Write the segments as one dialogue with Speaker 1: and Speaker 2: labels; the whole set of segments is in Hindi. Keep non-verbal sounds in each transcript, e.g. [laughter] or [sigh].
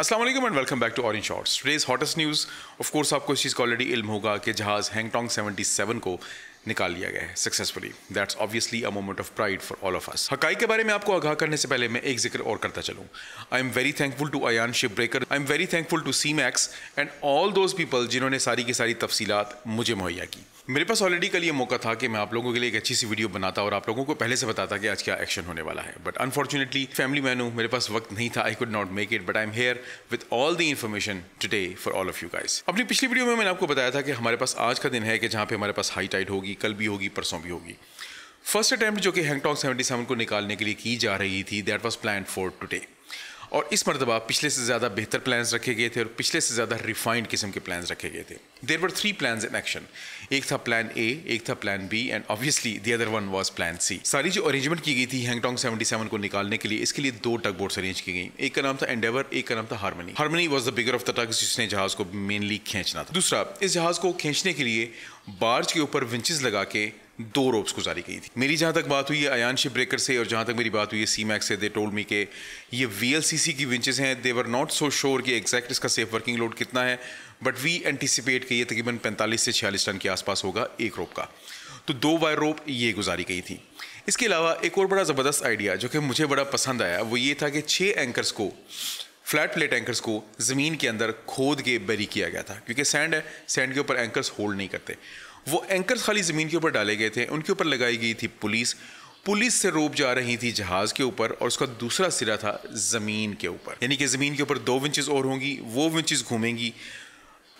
Speaker 1: Aslam and welcome back to Orange Shorts today's hottest news of course आपको इस चीज़ का ऑलरेडी इल्म होगा कि जहाज़ हैंगटोंग 77 को निकाल लिया गया है successfully that's obviously a moment of pride for all of us हकाई के बारे में आपको आगाह करने से पहले मैं एक जिक्र और करता चलूँ I am very thankful to Ayaan ship breaker I am very thankful to Sea Max and all those people जिन्होंने सारी की सारी तफसीत मुझे मुहैया की मेरे पास ऑलरेडी कल ये मौका था कि मैं आप लोगों के लिए एक अच्छी सी वीडियो बनाता और आप लोगों को पहले से बताता कि आज क्या एक्शन होने वाला है बट अनफॉर्चुनेटली फैमिली मैन हूँ मेरे पास वक्त नहीं था I could not make it but I am here with all the information today for all of you guys अपनी पिछली वीडियो में मैंने आपको बताया था कि हमारे पास आज का दिन है कि जहाँ पे हमारे पास हाई टाइट होगी कल भी होगी परसों भी होगी फर्स्ट अटैम्प्ट जो कि हैंगटॉक सेवेंटी सेवन को निकालने के लिए की जा रही थी that was plan for today और इस मरतबा पिछले से ज़्यादा बेहतर प्लान्स रखे गए थे और पिछले से ज़्यादा रिफाइंड किस्म के प्लान्स रखे गए थे there were three plan in action एक था प्लान ए एक था plan B and obviously the other one was plan C सारी जो अरेंजमेंट की गई थी हैंगटोंग सेवेंटी सेवन को निकालने के लिए इसके लिए दो टग बोर्ड्स अरेंज की गई एक का नाम था एंडेवर एक का नाम था Harmony Harmony was the bigger of the tugs जिसने जहाज को मेनली खींचना था दूसरा इस जहाज को खींचने के लिए बार्ज के ऊपर विंचेस लगा के दो रोप्स गुजारी गई थी मेरी जहाँ तक बात हुई है अयान शिप ब्रेकर से और जहाँ तक मेरी बात हुई है सी मैक्स से दे टोल्ड मी के ये वी की विंचेस हैं they were not so sure कि एग्जैक्ट इसका सेफ वर्किंग लोड कितना है बट वी एंटिसिपेट कि ये तकरीबन 45 से 46 टन के आसपास होगा एक रोप का तो दो वायर रोप ये गुजारी गई थी इसके अलावा एक और बड़ा ज़बरदस्त आइडिया जो कि मुझे बड़ा पसंद आया वो ये था कि छः एंकर्स को फ्लैट प्लेट एंकर्स को ज़मीन के अंदर खोद के बरी किया गया था क्योंकि सैंड है सैंड के ऊपर एंकर्स होल्ड नहीं करते वो एंकर्स खाली ज़मीन के ऊपर डाले गए थे उनके ऊपर लगाई गई थी पुलिस पुलिस से रोप जा रही थी जहाज के ऊपर और उसका दूसरा सिरा था ज़मीन के ऊपर यानी कि ज़मीन के ऊपर दो विंचज और होंगी वो विंचज घूमेंगी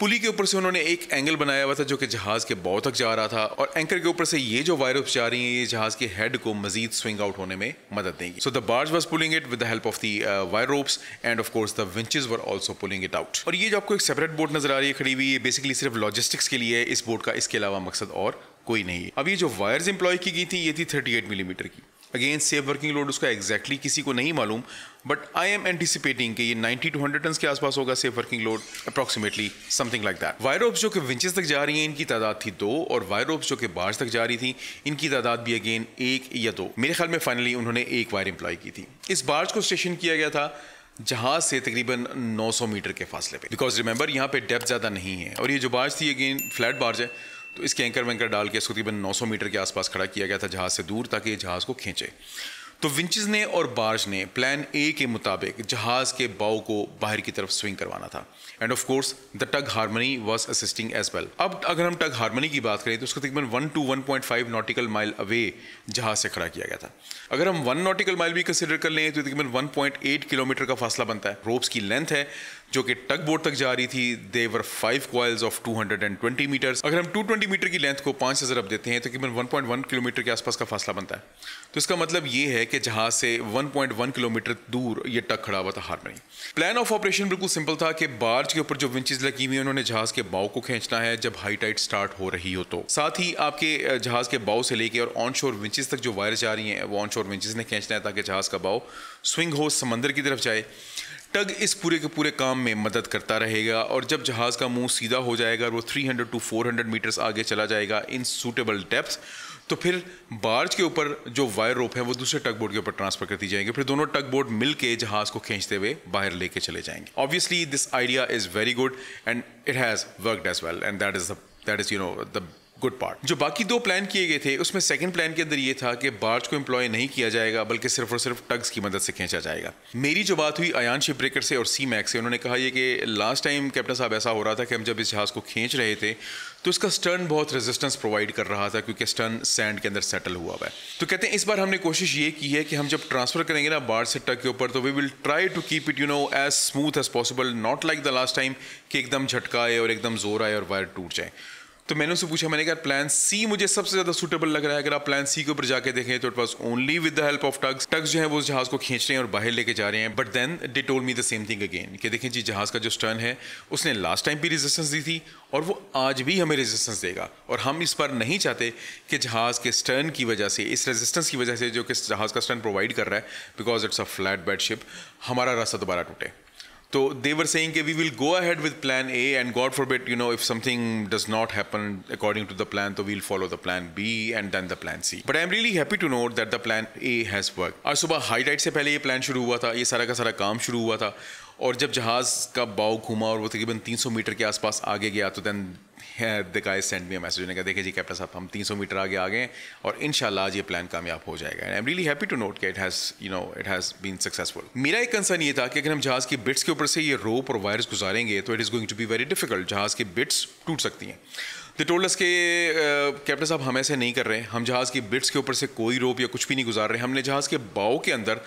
Speaker 1: पुली के ऊपर से उन्होंने एक एंगल बनाया हुआ था जो कि जहाज के बॉ तक जा रहा था और एंकर के ऊपर से ये जो वायरस जा रही है ये जहाज के हेड को मजीद स्विंग आउट होने में मदद देंगी so the barge was pulling it with help of the wire ropes and of course the winches were also pulling it out और ये जो आपको एक सेपरेट बोट नजर आ रही है खड़ी हुई ये बेसिकली सिर्फ लॉजिस्टिक्स के लिए है इस बोट का इसके अलावा मकसद और कोई नहीं है अब ये जो वायर्स इंप्लॉय की गई थी ये थी एट मिलीमीटर की अगेन सेफ वर्किंग लोड उसका एग्जैक्टली exactly किसी को नहीं मालूम बट आई एम एंटिसिपेटिंग कि ये 90 टू 100 टन के आसपास होगा safe working load approximately something like that wire ropes जो कि विंचेस तक जा रही हैं इनकी तादाद थी दो और वायरोप्स जो कि बार्स तक जा रही थी इनकी तादाद भी अगेन एक या दो मेरे ख्याल में फाइनली उन्होंने एक वायर इंप्लॉय की थी इस बार्ज को स्टेशन किया गया था जहाज से तकरीबन 900 मीटर के फासले पे बिकॉज रिमेंबर यहाँ पे डेप्थ ज़्यादा नहीं है और ये जो बार्ज थी अगेन फ्लैट बार्ज है तो इसके एंकर वैंकर डाल के इसको तकरीबन 900 मीटर के आसपास खड़ा किया गया था जहाज़ से दूर ताकि ये जहाज़ को खींचे तो विंचज ने और बार्ज ने प्लान ए के मुताबिक जहाज के बाव को बाहर की तरफ स्विंग करवाना था and of course the tug Harmony was assisting as well अब अगर हम टग हारमनी की बात करें तो उसको तकरीबन one two one point five nautical mile away जहाज से खड़ा किया गया था अगर हम वन नॉटिकल माइल भी कंसिडर कर लें तो तकरीबन वन पॉइंट एट किलोमीटर का फासला बनता है रोप्स की लेंथ है जो कि टग बोर्ड तक जा रही थी there were five coils of two hundred and twenty meters अगर हम टू ट्वेंटी मीटर की लेंथ को पाँच से अब देते हैं तो तकरीबन वन किलोमीटर के आसपास का फासला बनता है तो इसका मतलब ये है के जहाज से 1.1 किलोमीटर दूर ये टक खड़ा हुआ था हार्मनी प्लान ऑफ ऑपरेशन बिल्कुल सिंपल था कि बार्ज के ऊपर जो विंचेज लगी हुई है उन्होंने जहाज के बाव को खींचना है जब हाई टाइट स्टार्ट हो रही हो तो साथ ही आपके जहाज के बाव से लेके और ऑन शोर विंचेज तक जो वायरस जा रही हैं वो ऑन शोर विंचेज ने खींचना है ताकि जहाज का बाव स्विंग हो समंदर की तरफ जाए टग इस पूरे के पूरे काम में मदद करता रहेगा और जब जहाज़ का मुंह सीधा हो जाएगा और वो 300 टू 400 मीटर्स आगे चला जाएगा इन सूटेबल डेप्थ तो फिर बार्ज के ऊपर जो वायर रोप है वो दूसरे टग बोर्ड के ऊपर ट्रांसफर कर दी जाएंगे फिर दोनों टग बोर्ड मिल के जहाज को खींचते हुए बाहर लेके चले जाएंगे obviously this idea is very good and it has worked as well and that is that is you know the good part जो बाकी दो प्लान किए गए थे उसमें सेकंड प्लान के अंदर ये था कि बार्ज को एम्प्लॉय नहीं किया जाएगा बल्कि सिर्फ और सिर्फ टग्स की मदद से खींचा जाएगा मेरी जो बात हुई अयान ब्रेकर से और सी मैक से उन्होंने कहा ये कि लास्ट टाइम कैप्टन साहब ऐसा हो रहा था कि हम जब इस जहाज़ को खींच रहे थे तो इसका स्टर्न बहुत रेजिस्टेंस प्रोवाइड कर रहा था क्योंकि स्टर्न सैंड के अंदर सेटल हुआ हुआ है तो कहते हैं इस बार हमने कोशिश ये की है कि हम जब ट्रांसफ़र करेंगे ना बाढ़ से टक के ऊपर तो we will try to keep it you know as smooth as possible not like the last time कि एकदम झटका आए और एकदम जोर आए और वायर टूट जाए तो मैंने उससे पूछा मैंने कहा प्लान सी मुझे सबसे ज़्यादा सुटेबल लग रहा है अगर आप प्लान सी के ऊपर जाके देखें तो it was only with the help of tugs tugs जो है वो उस जहाज़ को खींच रहे हैं और बाहर लेके जा रहे हैं but then they told me the same thing again कि देखें जी जहाज़ का जो स्टर्न है उसने लास्ट टाइम भी रेजिस्टेंस दी थी और वो आज भी हमें रेजिस्टेंस देगा और हम इस पर नहीं चाहते कि जहाज़ के स्टर्न की वजह से इस रेजिस्टेंस की वजह से जो कि जहाज़ का स्टर्न प्रोवाइड कर रहा है because it's a flat bed ship हमारा रास्ता दोबारा टूटे So they were saying, okay, we will go ahead with plan A, and God forbid, you know, if something does not happen according to the plan, so we'll follow the plan B and then the plan C. But I'm really happy to note that the plan A has worked. Asubha, सुबह हाई टाइट से पहले ये प्लान शुरू हुआ था और जब जहाज़ का बाव घूमा और वो तकरीबन 300 मीटर के आसपास आगे गया तो then the send me message ने कहा देखिए जी कैप्टन साहब हम 300 मीटर आगे आ गए और इन आज ये प्लान कामयाब हो जाएगा I am really happy to note के it has you know it has been successful मेरा एक कंसर्न ये था कि अगर हम जहाज़ के बिट्स के ऊपर से ये रोप और वायर्स गुजारेंगे तो it is going to be very difficult जहाज़ की बिट्स टूट सकती हैं दे टोल्ड के कैप्टन साहब हम ऐसे नहीं कर रहे हम जहाज़ की बिट्स के ऊपर से कोई रोप या कुछ भी नहीं गुजार रहे हमने जहाज़ के बाव के अंदर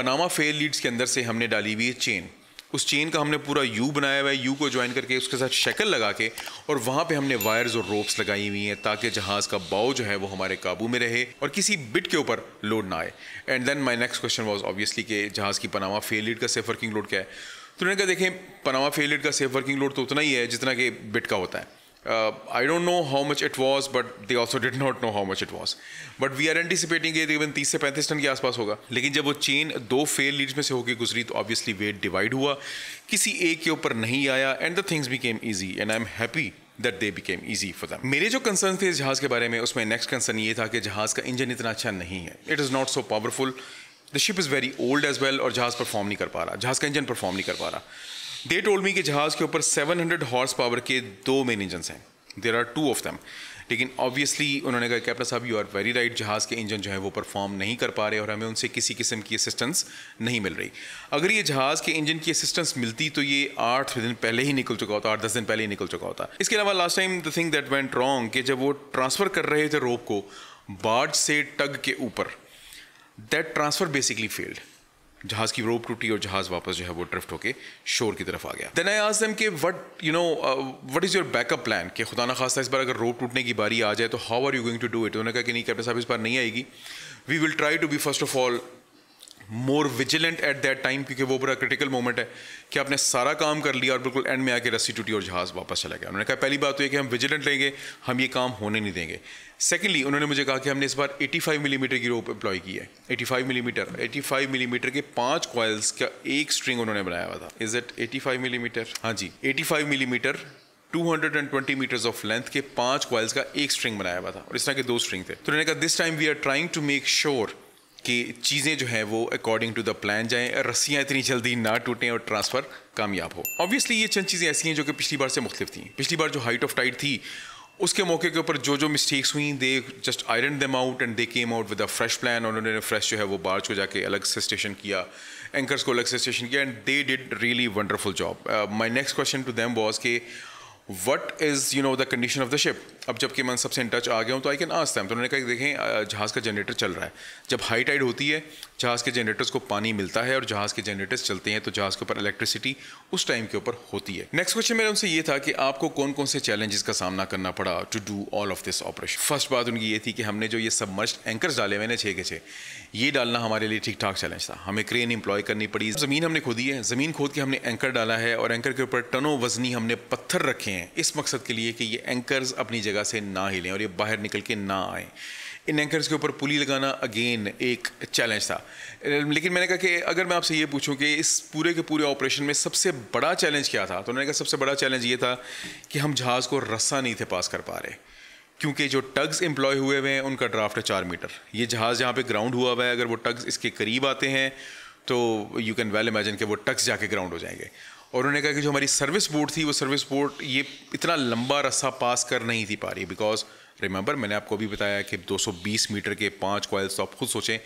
Speaker 1: पनामा फेल लीड्स के अंदर से हमने डाली हुई है चेन उस चेन का हमने पूरा यू बनाया हुआ है यू को ज्वाइन करके उसके साथ शक्ल लगा के और वहाँ पे हमने वायर्स और रोप्स लगाई हुई हैं ताकि जहाज़ का बाव जो है वो हमारे काबू में रहे और किसी बिट के ऊपर लोड ना आए and then my next question was obviously कि जहाज़ की पनामा फेलिड का सेफ वर्किंग लोड क्या है तो उन्होंने कहा देखें पनामा फेलिड का सेफ वर्किंग लोड तो उतना ही है जितना कि बिट का होता है Uh, I don't know how much it was, but they also did not know how much it was. But we are anticipating ये even 30 से 35 टन के आसपास होगा लेकिन जब वो चेन दो फेल लीड्स में से होकर गुजरी तो ऑब्वियसली वेट डिवाइड हुआ किसी एक के ऊपर नहीं आया and the things became easy and I am happy that they became easy for them मेरे जो कंसर्न थे इस जहाज़ के बारे में उसमें नेक्स्ट कंसर्न ये था कि जहाज़ का इंजन इतना अच्छा नहीं है it is not so powerful the ship is very old as well और जहाज़ परफॉर्म नहीं कर पा रहा जहाज़ का इंजन परफॉर्म नहीं कर पा रहा दे टोल्ड मी कि जहाज़ के ऊपर 700 हॉर्स पावर के दो मेन इंजनस हैं there are two of them लेकिन ऑब्वियसली उन्होंने कहा कैप्टन साहब यू आर वेरी राइट जहाज़ के इंजन जो है वो परफॉर्म नहीं कर पा रहे और हमें उनसे किसी किस्म की असिस्टेंस नहीं मिल रही अगर ये जहाज़ के इंजन की असिस्टेंस मिलती तो ये आठ दिन पहले ही निकल चुका होता आठ दस दिन पहले ही निकल चुका होता इसके अलावा last time the thing that went wrong कि जब वो ट्रांसफ़र कर रहे थे रोप को बार्ज से टग के ऊपर दैट ट्रांसफ़र बेसिकली फेल्ड जहाज की रोप टूटी और जहाज वापस जो है वो ड्रिफ्ट होकर शोर की तरफ आ गया देन आई आज एम के what you know what is your backup plan कि खुदा ना खासा इस बार अगर रोप टूटने की बारी आ जाए तो how are you going to do it उन्होंने कहा कि नहीं कैप्टन साहब इस बार नहीं आएगी we will try to be first of all more vigilant at that time क्योंकि वो बड़ा क्रिटिकल मोमेंट है कि आपने सारा काम कर लिया और बिल्कुल एंड में आके रस्सी टूटी और जहाज़ वापस चला गया उन्होंने कहा पहली बात तो ये कि हम विजिलेंट रहेंगे हम ये काम होने नहीं देंगे सेकेंडली उन्होंने मुझे कहा कि हमने इस बार 85 मिलीमीटर mm की रोप एम्प्लॉय की है 85 मिलीमीटर mm, 85 मिलीमीटर mm के पांच कॉयल्स का एक स्ट्रिंग उन्होंने बनाया हुआ था इज इट 85 मिलीमीटर हाँ जी 85 मिलीमीटर 220 मीटर्स ऑफ लेंथ के पांच कॉयल्स का एक स्ट्रिंग बनाया हुआ था और इस तरह के दो स्ट्रिंग थे तो उन्होंने कहा this time we are trying to make sure कि चीज़ें जो हैं वो अकॉर्डिंग टू द प्लान जाएं रस्सियाँ इतनी जल्दी ना टूटें और ट्रांसफ़र कामयाब हो ऑब्वियसली ये चंद चीज़ें ऐसी हैं जो कि पिछली बार से मुख्तफ थी पिछली बार जो हाइट ऑफ टाइट थी उसके मौके के ऊपर जो जो मिस्टेक्स हुई they just iron them out and they came out with a fresh plan और उन्होंने फ्रेश जो है वो बार्च को जाके अलग से स्टेशन किया एंकर्स को अलग से स्टेशन किया and they did really wonderful job my next question to them was के what is you know the condition of the ship अब जबकि मैं सबसे इन टच आ गया हूँ तो आई कैन आस्ट टाइम तो उन्होंने कहा कि देखें जहाज़ का जनरेटर चल रहा है जब हाई टाइड होती है जहाज़ के जनरेटर्स को पानी मिलता है और जहाज़ के जनरेटर्स चलते हैं तो जहाज़ के ऊपर इलेक्ट्रिसिटी उस टाइम के ऊपर होती है नेक्स्ट क्वेश्चन मेरा उनसे ये था कि आपको कौन कौन से चैलेंजेस का सामना करना पड़ा to do all of this operation first बात उनकी ये थी कि हमने जो ये सब मस्ट एंकर्स डाले मैंने छः के छः ये डालना हमारे लिए ठीक ठाक चैलेंज था हमें क्रेन इंप्लॉय करनी पड़ी ज़मीन हमने खोदी है ज़मीन खोद के हमने एंकर डाला है और एंकर के ऊपर टनों वजनी हमने पत्थर रखे हैं इस मकसद के लिए कि ये एंकर्स अपनी जगह जगह से ना हिलें और ये बाहर निकल के ना आएँ इन एंकर्स के ऊपर पुली लगाना अगेन एक चैलेंज था लेकिन मैंने कहा कि अगर मैं आपसे ये पूछूं कि इस पूरे के पूरे ऑपरेशन में सबसे बड़ा चैलेंज क्या था तो उन्होंने कहा सबसे बड़ा चैलेंज ये था कि हम जहाज़ को रस्सा नहीं थे पास कर पा रहे क्योंकि जो टग्स एम्प्लॉय हुए हुए हैं उनका ड्राफ्ट है चार मीटर ये जहाज़ जहाँ पर ग्राउंड हुआ हुआ है अगर वो टग्स इसके करीब आते हैं तो यू कैन वेल इमेजिन कि वो टक्स जाके ग्राउंड हो जाएंगे और उन्होंने कहा कि जो हमारी सर्विस बोर्ड थी वो सर्विस बोर्ड ये इतना लंबा रस्सा पास कर नहीं थी पा रही बिकॉज रिमेंबर मैंने आपको भी बताया कि 220 मीटर के पांच कॉयल्स तो आप खुद सोचें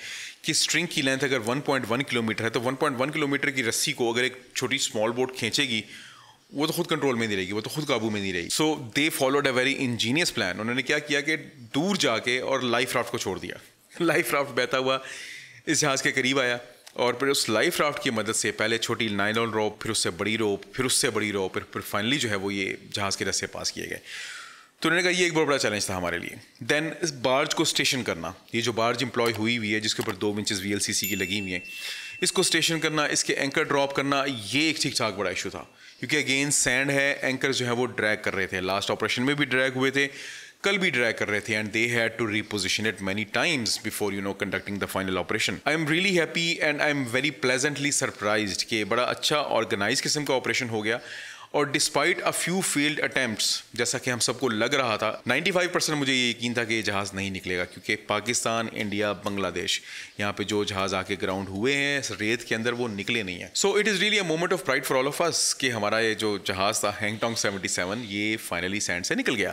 Speaker 1: कि स्ट्रिंग की लेंथ अगर 1.1 किलोमीटर है तो 1.1 किलोमीटर की रस्सी को अगर एक छोटी स्मॉल बोट खींचेगी वो तो खुद कंट्रोल में नहीं रहेगी वो तो खुद काबू में नहीं रहेगी so they followed a very ingenious plan उन्होंने क्या किया कि दूर जाके और लाइफ राफ्ट को छोड़ दिया लाइफ [laughs] राफ्ट बहता हुआ इस जहाज़ के करीब आया और फिर उस लाइफ राफ्ट की मदद से पहले छोटी नाइलॉन रोप फिर उससे बड़ी रोप फिर उससे बड़ी रोप फिर फिर फाइनली जो है वो ये जहाज़ के रस्से पास किए गए तो उन्होंने कहा ये एक बहुत बड़ा चैलेंज था हमारे लिए देन इस बार्ज को स्टेशन करना ये जो बार्ज इंप्लॉय हुई हुई है जिसके ऊपर दो इंचज़ वी की लगी हुई है इसको स्टेशन करना इसके एंकर ड्रॉप करना ये एक ठीक ठाक बड़ा इशू था क्योंकि अगेन सैंड है एंकर जो है वो ड्रैग कर रहे थे लास्ट ऑपरेशन में भी ड्रैग हुए थे कल भी ड्राई कर रहे थे and they had to reposition it many times before you know conducting the final operation I am really happy and I am very pleasantly surprise कि बड़ा अच्छा ऑर्गेनाइज किस्म का ऑपरेशन हो गया और despite a few field attempt जैसा कि हम सबको लग रहा था 95 परसेंट मुझे ये यकीन था कि ये जहाज़ नहीं निकलेगा क्योंकि पाकिस्तान इंडिया बांग्लादेश यहाँ पे जो जहाज़ आके ग्राउंड हुए हैं रेत के अंदर वो निकले नहीं है so it is really a moment of pride for all of us कि हमारा ये जो जहाज़ था हैंगटोंग सेवेंटी सेवन ये फाइनली सैंड से निकल गया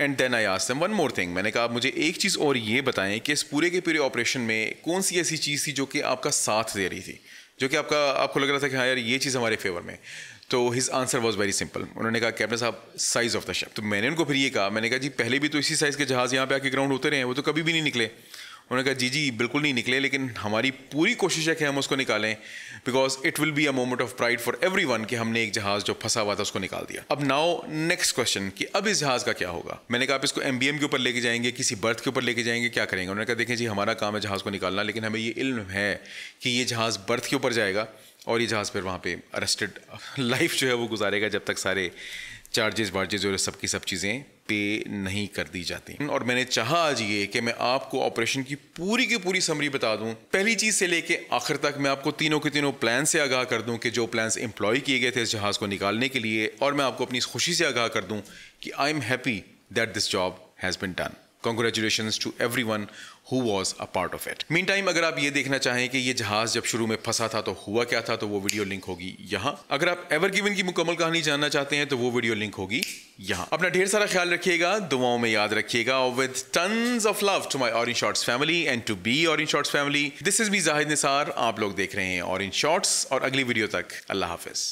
Speaker 1: and then I ask one more thing मैंने कहा मुझे एक चीज़ और ये बताएं कि इस पूरे के पूरे ऑपरेशन में कौन सी ऐसी चीज़ थी जो कि आपका साथ दे रही थी जो कि आपका आपको लग रहा था कि हाँ यार ये चीज़ हमारे फेवर में तो his answer was very simple उन्होंने कहा कैप्टन साहब साइज़ ऑफ द शिप तो मैंने उनको फिर ये कहा मैंने कहा जी पहले भी तो इसी साइज़ के जहाज़ यहाँ पे आके ग्राउंड होते रहे हैं वो तो कभी भी नहीं निकले उन्होंने कहा जी जी बिल्कुल नहीं निकले लेकिन हमारी पूरी कोशिश है कि हम उसको निकालें because it will be a moment of pride for everyone कि हमने एक जहाज जो फंसा हुआ था उसको निकाल दिया अब नाउ नेक्स्ट क्वेश्चन कि अब इस जहाज का क्या होगा मैंने कहा आप इसको एम के ऊपर लेके जाएंगे किसी बर्थ के ऊपर लेके जाएंगे क्या करेंगे उन्होंने कहा देखें जी हमारा काम है जहाज को निकालना लेकिन हमें ये इल्म है कि ये जहाज बर्थ के ऊपर जाएगा और ये जहाज़ फिर वहाँ पे अरेस्टेड लाइफ [laughs] जो है वो गुजारेगा जब तक सारे चार्जेस वार्जेज और सब की सब चीज़ें पे नहीं कर दी जाती और मैंने चाहा आज ये कि मैं आपको ऑपरेशन की पूरी की पूरी समरी बता दूं पहली चीज से लेके आखिर तक मैं आपको तीनों के तीनों प्लान से आगाह कर दूं कि जो प्लान्स एम्प्लॉय किए गए थे इस जहाज को निकालने के लिए और मैं आपको अपनी खुशी से आगाह कर दूं कि I am happy that this job has been done congratulation to everyone who was a part of it meantime अगर आप ये देखना चाहें कि ये जहाज जब शुरू में फंसा था तो हुआ क्या था तो वो वीडियो लिंक होगी यहाँ अगर आप एवर गिविन की मुकम्मल कहानी जानना चाहते हैं तो वो वीडियो लिंक होगी यहाँ अपना ढेर सारा ख्याल रखिएगा दुआओं में याद रखिएगा और with ton of love to my Inshorts family and to B Inshorts family this is B Zahid Nisar आप लोग देख रहे हैं इन शॉर्ट्स और अगली वीडियो तक अल्लाह हाफिज